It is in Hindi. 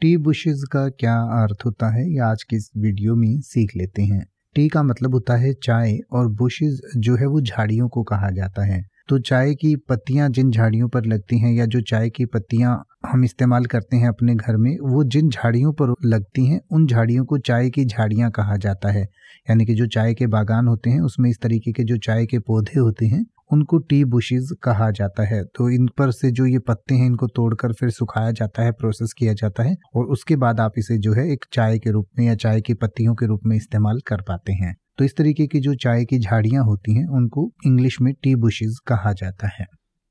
टी बुशेज का क्या अर्थ होता है ये आज के इस वीडियो में सीख लेते हैं टी का मतलब होता है चाय और बुशेज जो है वो झाड़ियों को कहा जाता है तो चाय की पत्तियां जिन झाड़ियों पर लगती हैं या जो चाय की पत्तियां हम इस्तेमाल करते हैं अपने घर में वो जिन झाड़ियों पर लगती हैं उन झाड़ियों को चाय की झाड़ियाँ कहा जाता है यानी कि जो चाय के बागान होते हैं उसमें इस तरीके के जो चाय के पौधे होते हैं उनको टी बुशीज कहा जाता है तो इन पर से जो ये पत्ते हैं इनको तोड़कर फिर सुखाया जाता है प्रोसेस किया जाता है और उसके बाद आप इसे जो है एक चाय के रूप में या चाय की पत्तियों के रूप में इस्तेमाल कर पाते हैं तो इस तरीके की जो चाय की झाड़ियाँ होती हैं उनको इंग्लिश में टी बुशेज कहा जाता है